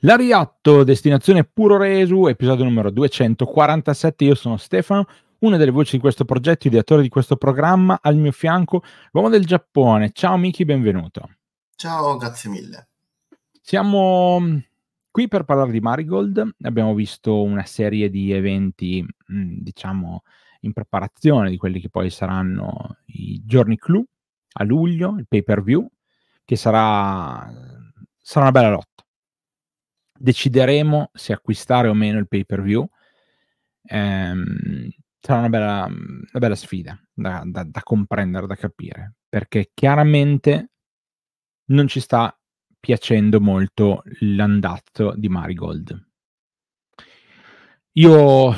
L'Ariatto, destinazione Puro Resu, episodio numero 247. Io sono Stefano, una delle voci di questo progetto, ideatore di questo programma. Al mio fianco, l'uomo del Giappone. Ciao Miki, benvenuto. Ciao, grazie mille. Siamo mm, qui per parlare di Marigold. Abbiamo visto una serie di eventi, mm, diciamo, in preparazione di quelli che poi saranno i giorni clou a luglio, il pay per view, che sarà, sarà una bella lotta decideremo se acquistare o meno il pay per view. Ehm, sarà una bella, una bella sfida da, da, da comprendere, da capire, perché chiaramente non ci sta piacendo molto l'andato di Marigold. Io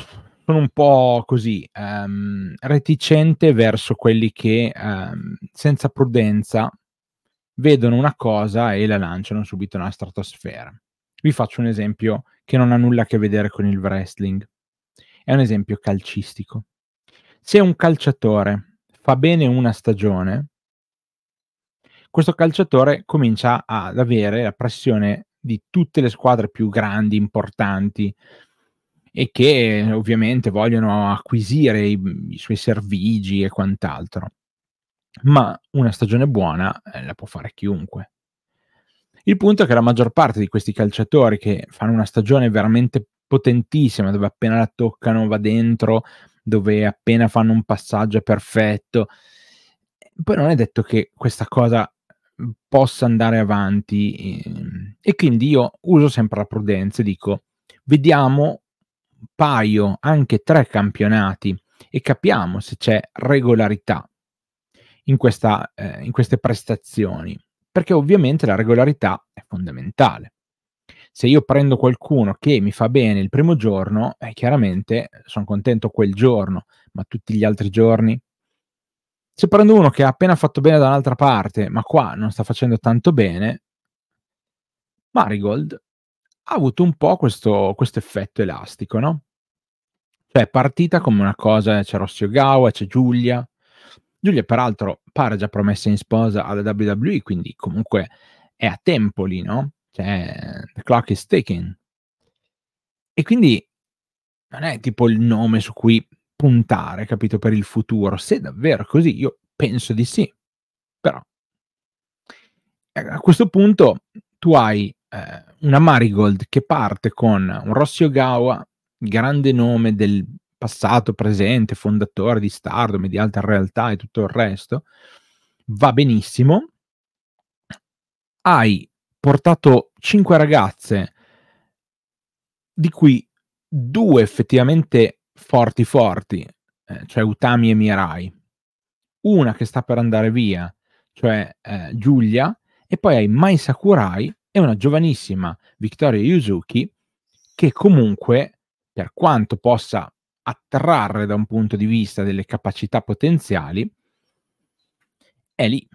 sono un po' così um, reticente verso quelli che um, senza prudenza vedono una cosa e la lanciano subito nella stratosfera. Vi faccio un esempio che non ha nulla a che vedere con il wrestling. È un esempio calcistico. Se un calciatore fa bene una stagione, questo calciatore comincia ad avere la pressione di tutte le squadre più grandi, importanti, e che ovviamente vogliono acquisire i, i, suoi servigi e quant'altro. Ma una stagione buona eh, la può fare chiunque. Il punto è che la maggior parte di questi calciatori che fanno una stagione veramente potentissima, dove appena la toccano va dentro, dove appena fanno un passaggio è perfetto, poi non è detto che questa cosa possa andare avanti ehm, e quindi io uso sempre la prudenza e dico vediamo un paio, anche tre campionati e capiamo se c'è regolarità in, questa, eh, in queste prestazioni perché ovviamente la regolarità è fondamentale. Se io prendo qualcuno che mi fa bene il primo giorno, eh, chiaramente sono contento quel giorno, ma tutti gli altri giorni? Se prendo uno che ha appena fatto bene da un'altra parte, ma qua non sta facendo tanto bene, Marigold ha avuto un po' questo, questo effetto elastico, no? Cioè è partita come una cosa, c'è Rossi Ogawa, c'è Giulia, Giulia peraltro pare già promessa in sposa alla WWE, quindi comunque è a tempo lì, no? Cioè, the clock is ticking. E quindi non è tipo il nome su cui puntare, capito, per il futuro. Se è davvero così, io penso di sì. Però eh, a questo punto tu hai eh, una Marigold che parte con un Rossi Ogawa, grande nome del passato, presente, fondatore di Stardom e di altre realtà e tutto il resto, va benissimo. Hai portato cinque ragazze, di cui due effettivamente forti forti, eh, cioè Utami e Mirai, una che sta per andare via, cioè eh, Giulia, e poi hai Mai Sakurai e una giovanissima Victoria Yuzuki che comunque, per quanto possa attrarre da un punto di vista delle capacità potenziali è lì,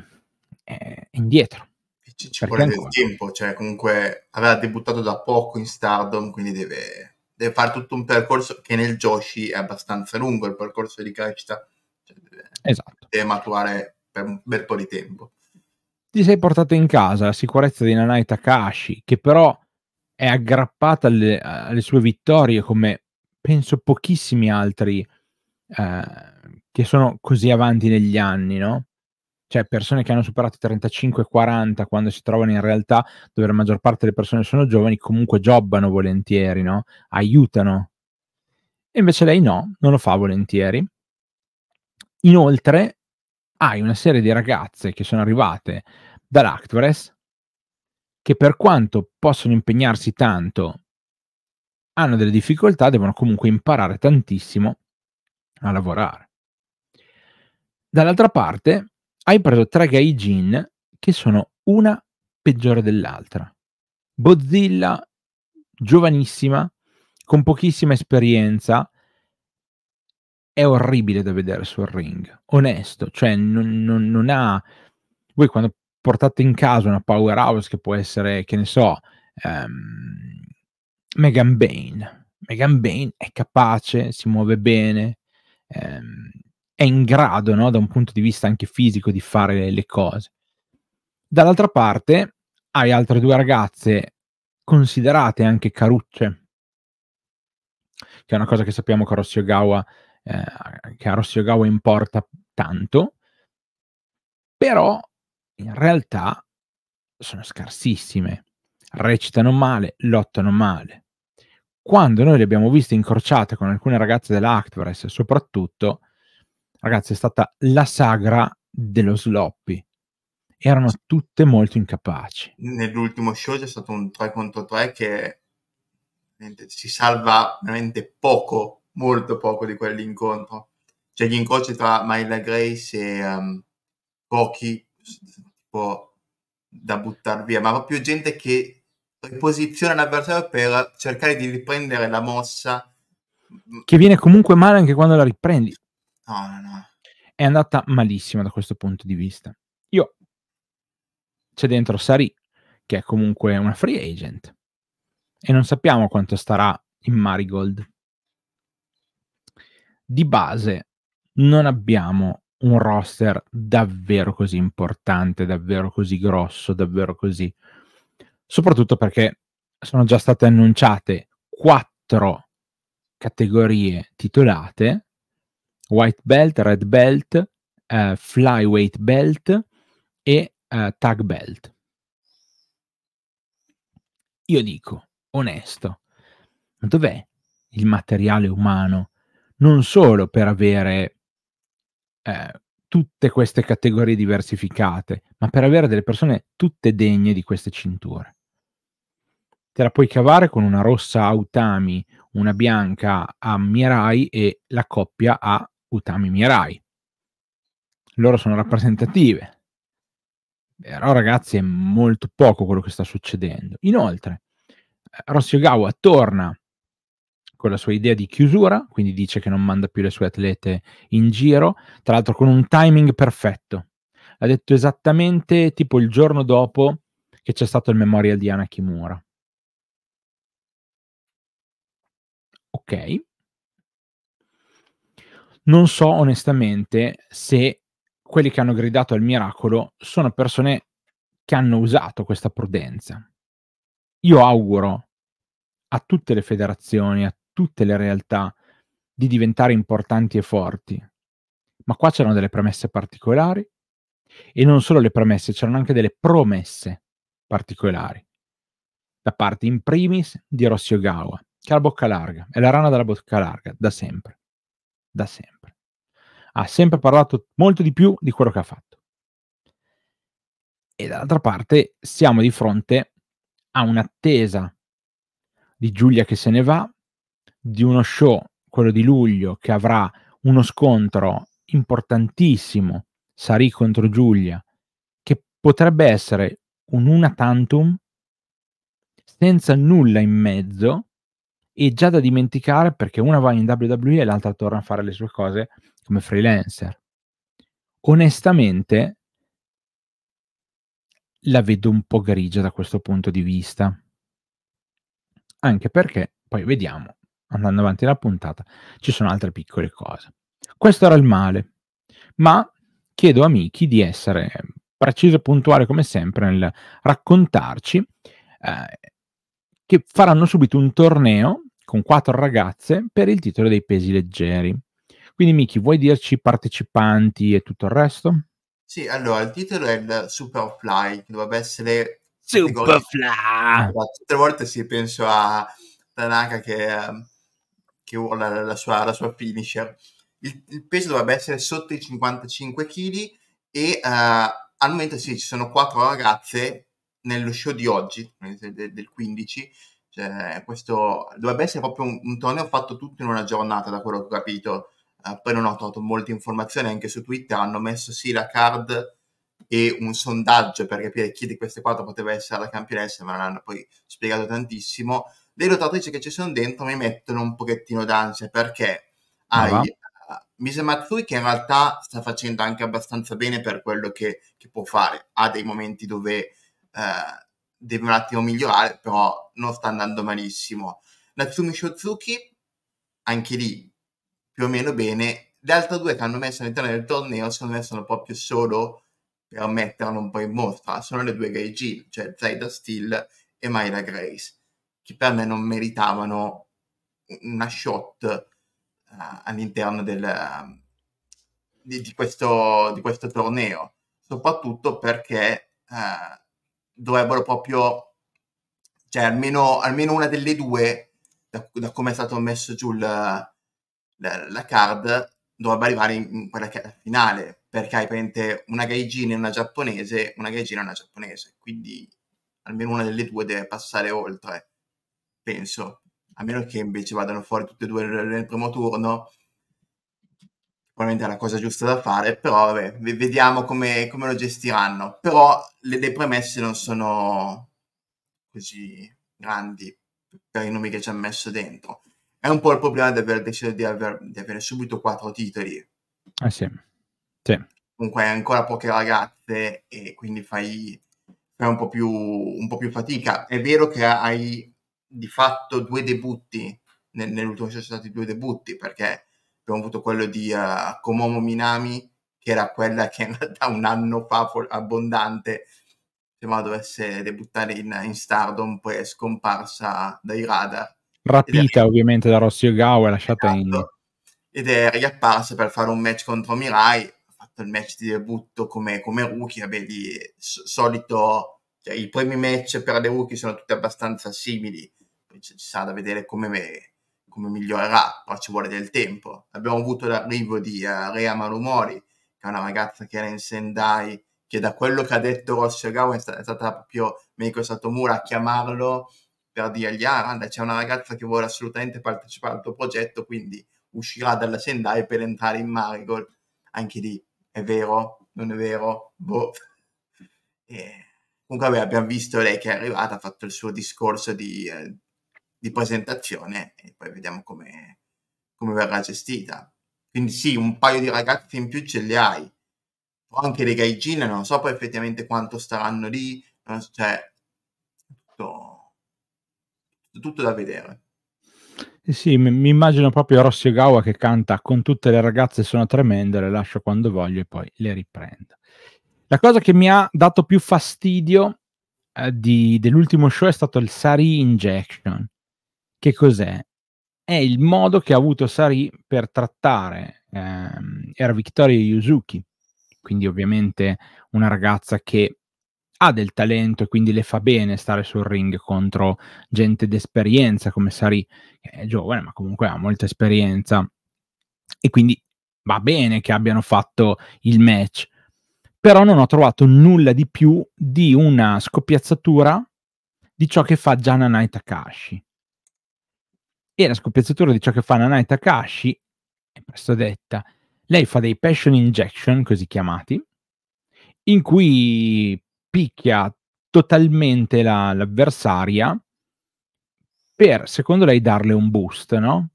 è indietro. Ci, ci vuole ancora... del tempo, cioè comunque aveva debuttato da poco in Stardom, quindi deve, deve fare tutto un percorso che nel Joshi è abbastanza lungo, il percorso di crescita cioè deve, esatto. deve maturare per un bel po' di tempo. Ti sei portato in casa la sicurezza di Nanai Takashi, che però è aggrappata alle, alle sue vittorie come penso pochissimi altri eh, che sono così avanti negli anni, no? Cioè persone che hanno superato i 35-40 quando si trovano in realtà dove la maggior parte delle persone sono giovani, comunque jobbano volentieri, no? Aiutano. E invece lei no, non lo fa volentieri. Inoltre hai una serie di ragazze che sono arrivate dall'Actress che per quanto possono impegnarsi tanto hanno delle difficoltà, devono comunque imparare tantissimo a lavorare. Dall'altra parte, hai preso tre gaijin che sono una peggiore dell'altra. Bozilla, giovanissima, con pochissima esperienza, è orribile da vedere sul ring, onesto, cioè non, non, non ha... Voi quando portate in casa una powerhouse che può essere, che ne so, ehm, Megan Bain. Megan Bain è capace, si muove bene, ehm, è in grado, no, da un punto di vista anche fisico, di fare le, le cose. Dall'altra parte hai altre due ragazze considerate anche carucce, che è una cosa che sappiamo che a Rossiogawa, eh, che a Rossiogawa importa tanto, però in realtà sono scarsissime recitano male, lottano male. Quando noi le abbiamo viste incrociate con alcune ragazze della soprattutto, ragazzi, è stata la sagra dello sloppy. Erano tutte molto incapaci. Nell'ultimo show c'è stato un 3 contro 3 che si salva veramente poco, molto poco di quell'incontro. Cioè gli incroci tra Myla Grace e um, pochi, tipo da buttare via, ma proprio gente che riposiziona l'avversario per cercare di riprendere la mossa. Che viene comunque male anche quando la riprendi. No, no, no. È andata malissima da questo punto di vista. Io c'è dentro Sari, che è comunque una free agent. E non sappiamo quanto starà in Marigold. Di base non abbiamo un roster davvero così importante, davvero così grosso, davvero così soprattutto perché sono già state annunciate quattro categorie titolate, white belt, red belt, eh, flyweight belt e eh, tag belt. Io dico, onesto, ma dov'è il materiale umano? Non solo per avere eh, tutte queste categorie diversificate, ma per avere delle persone tutte degne di queste cinture te la puoi cavare con una rossa a Utami, una bianca a Mirai e la coppia a Utami Mirai. Loro sono ah. rappresentative. Però ragazzi è molto poco quello che sta succedendo. Inoltre, eh, Rossi Ogawa torna con la sua idea di chiusura, quindi dice che non manda più le sue atlete in giro, tra l'altro con un timing perfetto. Ha detto esattamente tipo il giorno dopo che c'è stato il memorial di Ana Kimura. ok. Non so onestamente se quelli che hanno gridato al miracolo sono persone che hanno usato questa prudenza. Io auguro a tutte le federazioni, a tutte le realtà di diventare importanti e forti. Ma qua c'erano delle premesse particolari e non solo le premesse, c'erano anche delle promesse particolari da parte in primis di Rossi Ogawa, che ha la bocca larga, è la rana della bocca larga, da sempre, da sempre. Ha sempre parlato molto di più di quello che ha fatto. E dall'altra parte siamo di fronte a un'attesa di Giulia che se ne va, di uno show, quello di luglio, che avrà uno scontro importantissimo, Sarì contro Giulia, che potrebbe essere un una tantum senza nulla in mezzo, e già da dimenticare perché una va in WWE e l'altra torna a fare le sue cose come freelancer. Onestamente la vedo un po' grigia da questo punto di vista. Anche perché, poi vediamo, andando avanti la puntata, ci sono altre piccole cose. Questo era il male, ma chiedo a Miki di essere preciso e puntuale come sempre nel raccontarci eh, che faranno subito un torneo con quattro ragazze per il titolo dei pesi leggeri. Quindi Miki, vuoi dirci partecipanti e tutto il resto? Sì, allora il titolo è il Superfly, che dovrebbe essere... Superfly! Ah, tutte le volte si sì, penso a Tanaka che, ehm, che urla la, la, sua, la sua finisher. Il, il, peso dovrebbe essere sotto i 55 kg e uh, al momento sì, ci sono quattro ragazze nello show di oggi, del, del 15, cioè, questo dovrebbe essere proprio un, un torneo fatto tutto in una giornata, da quello che ho capito. Uh, poi non ho trovato molte informazioni, anche su Twitter hanno messo sì la card e un sondaggio per capire chi di queste quattro poteva essere la campionessa, ma non hanno poi spiegato tantissimo. Le lottatrici che ci sono dentro mi mettono un pochettino d'ansia perché ah, hai ah, uh, eh, Mise Matsui che in realtà sta facendo anche abbastanza bene per quello che, che può fare. Ha dei momenti dove uh, deve un attimo migliorare, però non sta andando malissimo. Natsumi Shozuki, anche lì più o meno bene. Le altre due che hanno messo all'interno del torneo, secondo me, sono proprio solo per metterlo un po' in mostra. Sono le due Gaijin, cioè Zaida Steel e Myla Grace, che per me non meritavano una shot uh, all'interno del, uh, di, di, questo, di questo torneo, soprattutto perché uh, dovrebbero proprio, cioè almeno, almeno una delle due, da, da come è stato messo giù la, la, la card, dovrebbe arrivare in, in quella che finale, perché hai praticamente una gaijin e una giapponese, una gaijin e una giapponese, quindi almeno una delle due deve passare oltre, penso, a meno che invece vadano fuori tutte e due nel primo turno probabilmente è la cosa giusta da fare, però vabbè, vediamo come, come lo gestiranno. Però le, le, premesse non sono così grandi per i nomi che ci ha messo dentro. È un po' il problema di aver deciso di, aver, di avere subito quattro titoli. Ah sì. sì. Comunque hai ancora poche ragazze e quindi fai, fai un, po più, un, po più, fatica. È vero che hai di fatto due debutti, nell'ultimo sono stati due debutti perché abbiamo avuto quello di uh, eh, Komomo Minami, che era quella che da un anno fa for- abbondante sembrava dovesse debuttare in, in Stardom, poi è scomparsa dai radar. Rapita è... ovviamente da Rossi Ogawa e lasciata esatto. in... Ed è riapparsa per fare un match contro Mirai, ha fatto il match di debutto come, come rookie, vabbè, di s- solito... Cioè, I primi match per le rookie sono tutti abbastanza simili, poi ci sarà da vedere come come migliorerà, però ci vuole del tempo. Abbiamo avuto l'arrivo di uh, Rea Marumori, che è una ragazza che era in Sendai, che da quello che ha detto Rossegao è, sta- è stata proprio Meiko Satomura a chiamarlo per dirgli, ah, guarda, c'è una ragazza che vuole assolutamente partecipare al tuo progetto, quindi uscirà dalla Sendai per entrare in Marigold. Anche lì, è vero? Non è vero? Boh. E... Eh, comunque vabbè, abbiamo visto lei che è arrivata, ha fatto il suo discorso di... Eh, di presentazione e poi vediamo come, come verrà gestita. Quindi sì, un paio di ragazzi in più ce li hai, o anche le gaigine, non so poi effettivamente quanto staranno lì, cioè tutto, tutto da vedere. Eh sì, mi, mi immagino proprio Rossi Ogawa che canta con tutte le ragazze sono tremende, le lascio quando voglio e poi le riprendo. La cosa che mi ha dato più fastidio eh, di, dell'ultimo show è stato il Sari Injection, che cos'è? È il modo che ha avuto Sari per trattare ehm, era Victoria Yuzuki, quindi ovviamente una ragazza che ha del talento e quindi le fa bene stare sul ring contro gente d'esperienza come Sari, che è giovane ma comunque ha molta esperienza e quindi va bene che abbiano fatto il match, però non ho trovato nulla di più di una scoppiazzatura di ciò che fa Jananai Takashi, e la scoppiazzatura di ciò che fa Nanai Takashi è presto detta. Lei fa dei passion injection, così chiamati, in cui picchia totalmente la, l'avversaria per, secondo lei, darle un boost, no?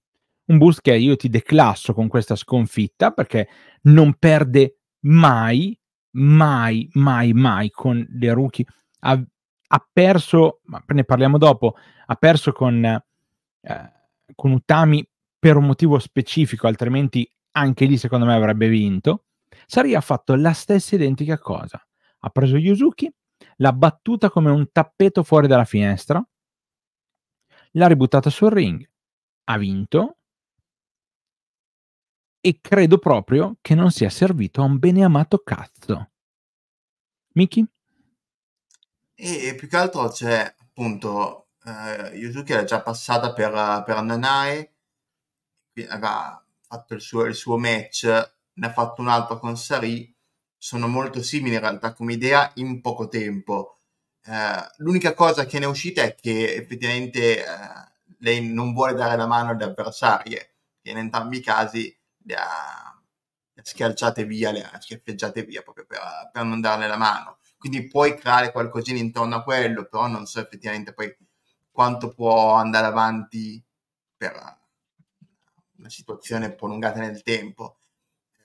Un boost che io ti declasso con questa sconfitta perché non perde mai, mai, mai, mai con le rookie. Ha, ha perso, ma ne parliamo dopo, ha perso con... Eh, con Utami per un motivo specifico, altrimenti anche lì secondo me avrebbe vinto, Sari ha fatto la stessa identica cosa. Ha preso Yuzuki, l'ha battuta come un tappeto fuori dalla finestra, l'ha ributtata sul ring, ha vinto e credo proprio che non sia servito a un beneamato cazzo. Miki? E più che altro c'è appunto eh, Yuzuki era già passata per, per Nanae, aveva fatto il suo, il suo match, ne ha fatto un altro con Sari, sono molto simili in realtà come idea in poco tempo. Eh, l'unica cosa che ne è uscita è che effettivamente eh, lei non vuole dare la mano alle avversarie, eh, che in entrambi i casi le ha, le ha schiacciate via, le ha schiaffeggiate via proprio per, per non darle la mano. Quindi puoi creare qualcosina intorno a quello, però non so effettivamente poi quanto può andare avanti per una situazione prolungata nel tempo.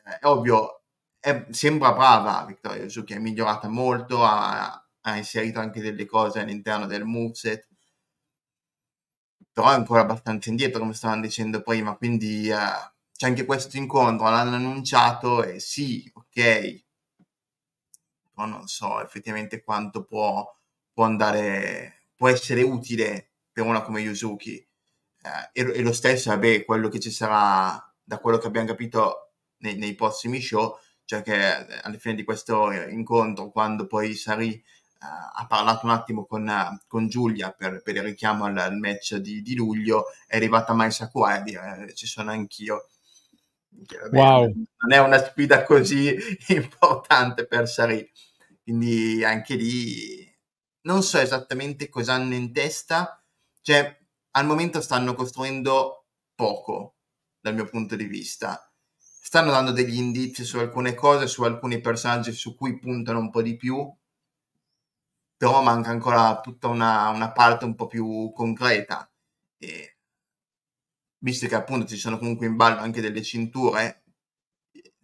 Eh, è ovvio, è, sembra brava Victoria Yuzuki, è migliorata molto, ha, ha, inserito anche delle cose all'interno del moveset, però è ancora abbastanza indietro, come stavano dicendo prima, quindi eh, c'è anche questo incontro, l'hanno annunciato e sì, ok, però non so effettivamente quanto può, può andare può essere utile per una come Yuzuki. Eh, e, e, lo stesso, vabbè, quello che ci sarà, da quello che abbiamo capito nei, nei prossimi show, cioè che eh, alla fine di questo incontro, quando poi Sari eh, ha parlato un attimo con, eh, con Giulia per, per, il richiamo al, al match di, di, luglio, è arrivata Mai Sakurai, e dire eh, ci sono anch'io. wow. Non è una sfida così importante per Sari, quindi anche lì non so esattamente cosa hanno in testa, cioè al momento stanno costruendo poco dal mio punto di vista. Stanno dando degli indizi su alcune cose, su alcuni personaggi su cui puntano un po' di più, però manca ancora tutta una, una parte un po' più concreta. E visto che appunto ci sono comunque in ballo anche delle cinture,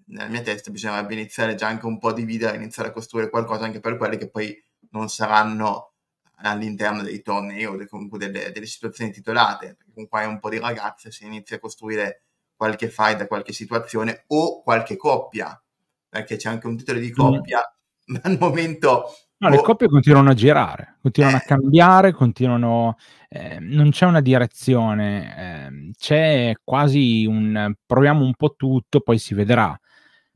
nella mia testa bisognerebbe iniziare già anche un po' a dividere, iniziare a costruire qualcosa anche per quelle che poi non saranno all'interno dei tornei o comunque delle, delle, situazioni titolate, perché comunque hai un po' di ragazze, si inizia a costruire qualche fight da qualche situazione o qualche coppia, perché c'è anche un titolo di mm. coppia, mm. ma al momento... No, le coppie continuano a girare, continuano a eh. cambiare, continuano... Eh, non c'è una direzione, eh, c'è quasi un... proviamo un po' tutto, poi si vedrà.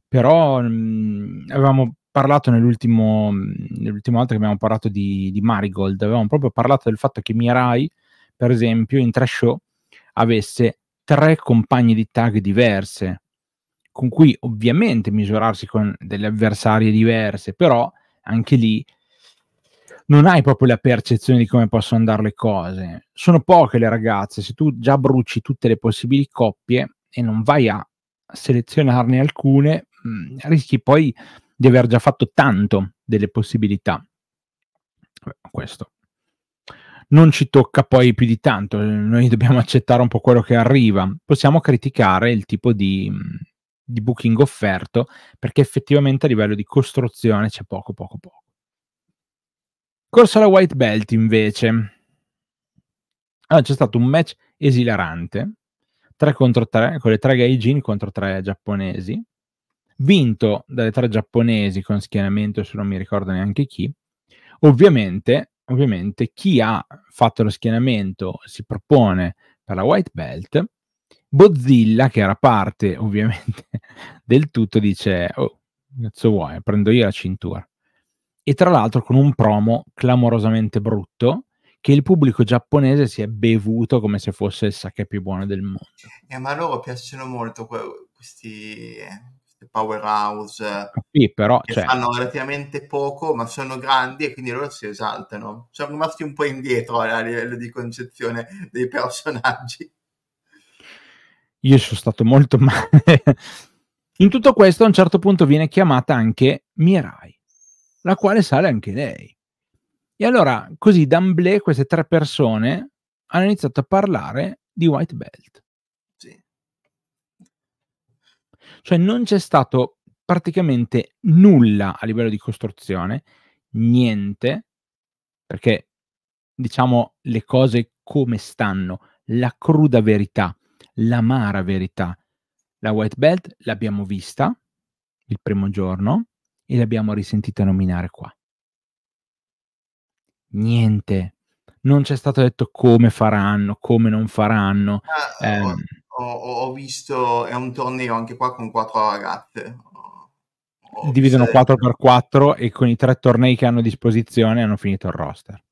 Però mh, mm, avevamo parlato nell'ultimo, nell'ultima volta che abbiamo parlato di, di Marigold, avevamo proprio parlato del fatto che Mirai, per esempio, in tre show avesse tre compagni di tag diverse, con cui ovviamente misurarsi con delle avversarie diverse, però anche lì non hai proprio la percezione di come possono andare le cose. Sono poche le ragazze, se tu già bruci tutte le possibili coppie e non vai a selezionarne alcune, mh, mm, rischi poi di aver già fatto tanto delle possibilità. questo non ci tocca poi più di tanto, noi dobbiamo accettare un po' quello che arriva. Possiamo criticare il tipo di, di booking offerto perché effettivamente a livello di costruzione c'è poco, poco, poco. Corso alla white belt invece. Allora, ah, c'è stato un match esilarante, 3 contro 3, con le 3 gaijin contro 3 giapponesi, vinto dalle tre giapponesi con schienamento se non mi ricordo neanche chi. Ovviamente, ovviamente chi ha fatto lo schienamento si propone per la white belt. Bozzilla, che era parte ovviamente del tutto, dice: Oh, cazzo vuoi, prendo io la cintura. E tra l'altro con un promo clamorosamente brutto che il pubblico giapponese si è bevuto come se fosse il sake più buono del mondo. Eh, ma a loro piacciono molto que- questi, eh, powerhouse AP, però, che cioè... fanno relativamente poco, ma sono grandi e quindi loro si esaltano. Sono rimasti un po' indietro eh, a livello di concezione dei personaggi. Io sono stato molto male. In tutto questo, a un certo punto viene chiamata anche Mirai, la quale sale anche lei. E allora, così, d'amblè, queste tre persone hanno iniziato a parlare di White Belt. Cioè non c'è stato praticamente nulla a livello di costruzione, niente, perché diciamo le cose come stanno, la cruda verità, l'amara verità. La white belt l'abbiamo vista il primo giorno e l'abbiamo risentita nominare qua. Niente, non c'è stato detto come faranno, come non faranno. Ah, oh, ehm, ho, ho, visto, è un torneo anche qua con quattro ragazze. Dividono 4x4 e con i tre tornei che hanno a disposizione hanno finito il roster.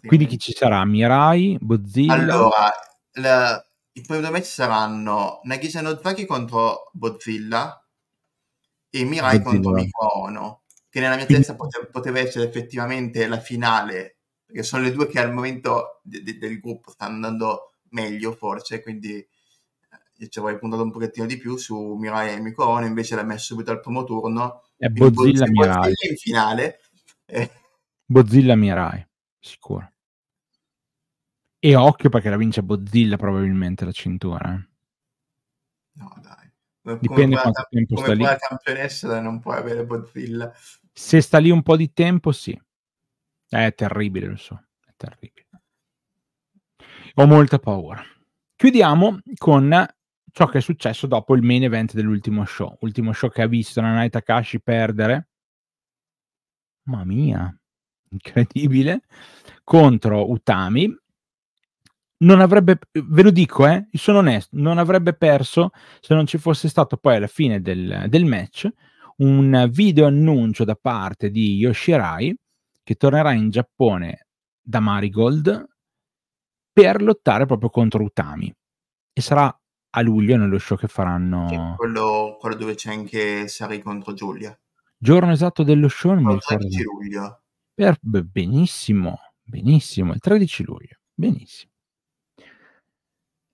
Quindi chi ci sarà? Mirai, Bozilla? Allora, la, i primi due match saranno Nagisa Nozaki contro Bozilla e Mirai Bozzilla. contro Miko Ono, che nella mia Quindi... testa pote- poteva essere effettivamente la finale, perché sono le due che al momento de- de- del gruppo stanno andando meglio forse, quindi eh, ci avrei puntato un pochettino di più su Mirai e Micorone, invece l'ha messo subito al primo turno. E eh, Bozilla Mirai. In finale. Eh. Bozilla Mirai, sicuro. E occhio perché la vince Bozilla probabilmente la cintura. No, dai. Dipende quella, quanto tempo come sta lì. Come campionessa non puoi avere Bozilla. Se sta lì un po' di tempo, sì. È terribile, lo so, è terribile. Ho molta paura. Chiudiamo con ciò che è successo dopo il main event dell'ultimo show. Ultimo show che ha visto Nanai Takashi perdere. Mamma mia, incredibile. Contro Utami. Non avrebbe, ve lo dico, eh, sono onesto, non avrebbe perso se non ci fosse stato poi alla fine del, del match un video annuncio da parte di Yoshirai che tornerà in Giappone da Marigold per lottare proprio contro Utami. E sarà a luglio nello show che faranno. Che quello, quello, dove c'è anche Sari contro Giulia. Giorno esatto dello show, non il 13 luglio. Per, benissimo, benissimo, il 13 luglio, benissimo.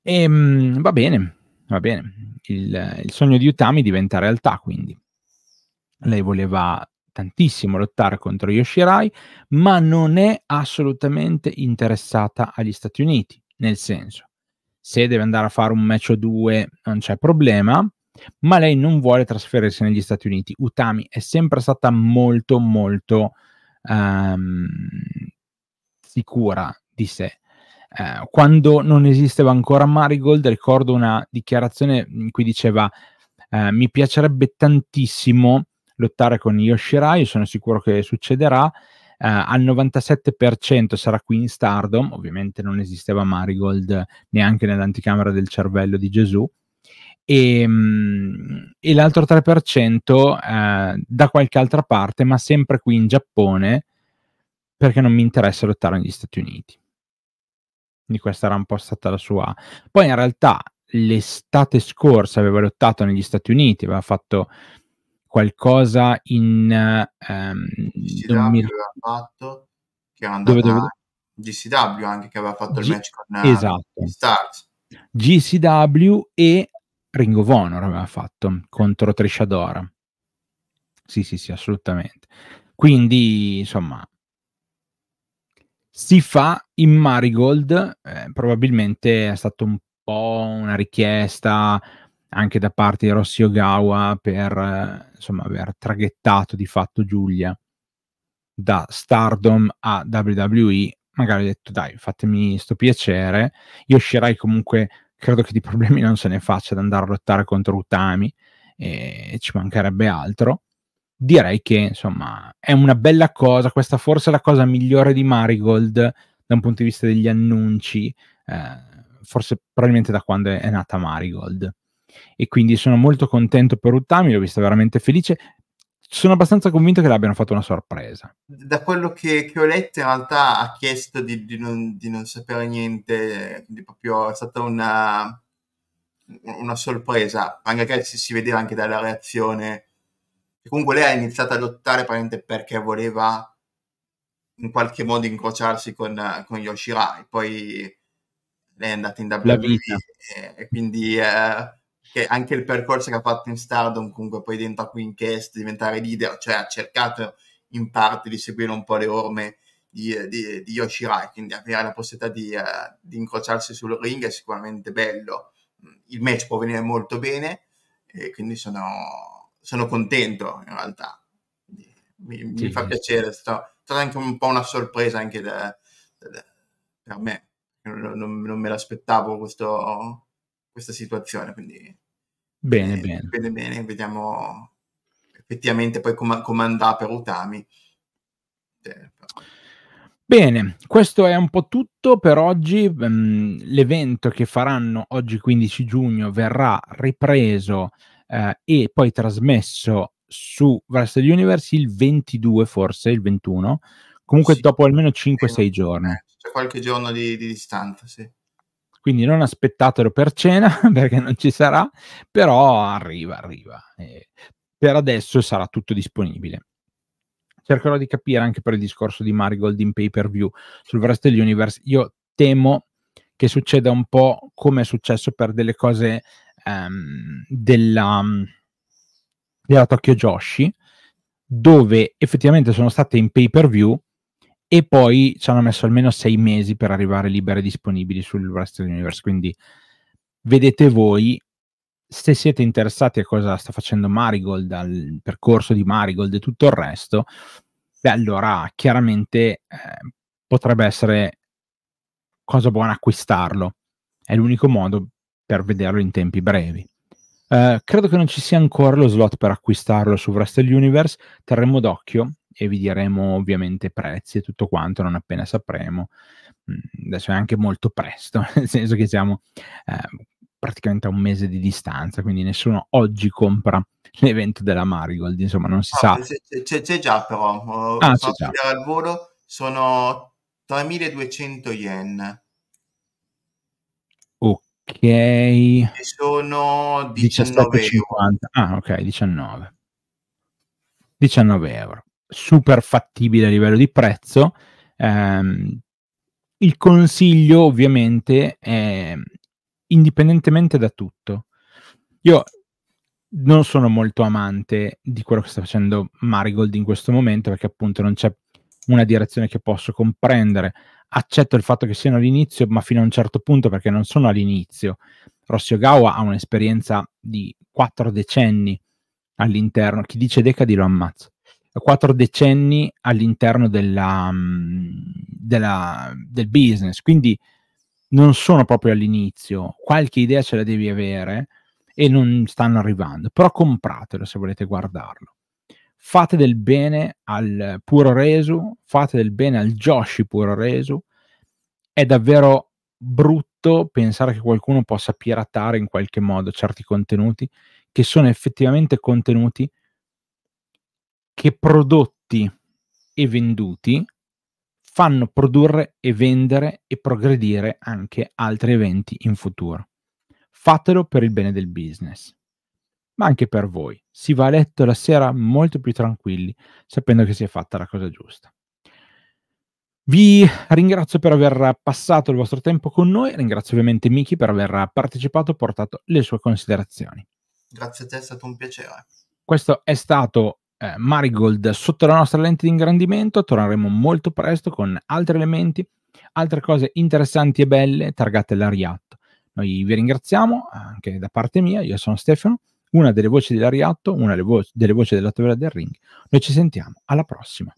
E, ehm, va bene, va bene. Il, il, sogno di Utami diventa realtà, quindi. Lei voleva tantissimo lottare contro Yoshirai, ma non è assolutamente interessata agli Stati Uniti, nel senso, se deve andare a fare un match o due non c'è problema, ma lei non vuole trasferirsi negli Stati Uniti. Utami è sempre stata molto, molto um, sicura di sé. Uh, quando non esisteva ancora Marigold, ricordo una dichiarazione in cui diceva: uh, Mi piacerebbe tantissimo lottare con Yoshirai, sono sicuro che succederà. Eh, al 97% sarà qui in Stardom, ovviamente non esisteva Marigold neanche nell'anticamera del cervello di Gesù. E, ehm, e l'altro 3% eh, da qualche altra parte, ma sempre qui in Giappone, perché non mi interessa lottare negli Stati Uniti. Quindi questa era un po' stata la sua. Poi in realtà l'estate scorsa aveva lottato negli Stati Uniti, aveva fatto qualcosa in... Ehm, DCW mi... fatto, che era andato dove, dove... GCW anche che aveva fatto G... il match con eh, esatto. Stars. GCW e Ring of Honor aveva fatto contro Trisha Dora. Sì, sì, sì, assolutamente. Quindi, insomma, si fa in Marigold, eh, probabilmente è stato un po' una richiesta, anche da parte di Rossi Ogawa per eh, insomma, aver traghettato di fatto Giulia da Stardom a WWE, magari ho detto dai, fatemi sto piacere, io uscirei comunque, credo che di problemi non se ne faccia ad andare a lottare contro Utami e ci mancherebbe altro. Direi che insomma è una bella cosa, questa forse è la cosa migliore di Marigold da un punto di vista degli annunci, eh, forse probabilmente da quando è nata Marigold e quindi sono molto contento per Uttami, l'ho vista veramente felice. Sono abbastanza convinto che l'abbiano fatto una sorpresa. Da quello che, che ho letto, in realtà ha chiesto di, di, non, di non, sapere niente, quindi proprio è stata una, una sorpresa, anche che si, si vedeva anche dalla reazione. E comunque lei ha iniziato a lottare perché voleva in qualche modo incrociarsi con, con Yoshirai. Poi lei è andata in WWE e, e quindi eh, che anche il percorso che ha fatto in Stardom, comunque poi dentro a Queencast, diventare leader, cioè ha cercato in parte di seguire un po' le orme di, di, di Yoshirai, quindi avere la possibilità di, uh, di, incrociarsi sul ring è sicuramente bello. Il match può venire molto bene, e quindi sono, sono contento in realtà. Mi, sì. mi fa piacere, è stata anche un po' una sorpresa anche da, da, da, per me, non, non, non me l'aspettavo questo questa situazione. Quindi bene, eh, bene. bene, bene, vediamo effettivamente poi com- come andrà per Utami. Eh, Bene, questo è un po' tutto per oggi. Ehm, l'evento che faranno oggi 15 giugno verrà ripreso eh, e poi trasmesso su Versa Universe il 22, forse il 21. Comunque sì. dopo almeno 5-6 giorni. C'è qualche giorno di, di distanza, sì quindi non aspettatelo per cena perché non ci sarà, però arriva, arriva. Eh, per adesso sarà tutto disponibile. Cercherò di capire anche per il discorso di Marigold in pay per view sul resto dell'universe. Io temo che succeda un po' come è successo per delle cose um, della, della Tokyo Joshi, dove effettivamente sono state in pay per view e poi ci hanno messo almeno sei mesi per arrivare libere e disponibili sul resto dell'universo. Quindi vedete voi se siete interessati a cosa sta facendo Marigold, al percorso di Marigold e tutto il resto, beh, allora chiaramente eh, potrebbe essere cosa buona acquistarlo. È l'unico modo per vederlo in tempi brevi. Eh, credo che non ci sia ancora lo slot per acquistarlo su Wrestle Universe. Terremo d'occhio e vi diremo ovviamente prezzi e tutto quanto non appena sapremo. Mm, adesso è anche molto presto, nel senso che siamo eh, praticamente a un mese di distanza, quindi nessuno oggi compra l'evento della Marigold, insomma non si ah, sa. C'è, c'è, già però, oh, ah, c'è già. al volo, sono 3200 yen. Ok. E sono 19 Ah, ok, 19. 19 euro super fattibile a livello di prezzo. Ehm, il consiglio ovviamente è indipendentemente da tutto. Io non sono molto amante di quello che sta facendo Marigold in questo momento perché appunto non c'è una direzione che posso comprendere. Accetto il fatto che siano all'inizio, ma fino a un certo punto perché non sono all'inizio. Rossio Gawa ha un'esperienza di quattro decenni all'interno. Chi dice decadi lo ammazza quattro decenni all'interno della, mm, della, del business, quindi non sono proprio all'inizio, qualche idea ce la devi avere e non stanno arrivando, però compratelo se volete guardarlo. Fate del bene al puro reso, fate del bene al Joshi puro reso, è davvero brutto pensare che qualcuno possa piratare in qualche modo certi contenuti che sono effettivamente contenuti che prodotti e venduti fanno produrre e vendere e progredire anche altri eventi in futuro. Fatelo per il bene del business, ma anche per voi. Si va a letto la sera molto più tranquilli, sapendo che si è fatta la cosa giusta. Vi ringrazio per aver passato il vostro tempo con noi, ringrazio ovviamente Miki per aver partecipato e portato le sue considerazioni. Grazie a te, è stato un piacere. Questo è stato eh, Marigold sotto la nostra lente di ingrandimento. Torneremo molto presto con altri elementi, altre cose interessanti e belle targate l'Ariatto. Noi vi ringraziamo anche da parte mia, io sono Stefano, una delle voci dell'Ariatto, una delle, vo- delle voci della Tavola del Ring. Noi ci sentiamo, alla prossima.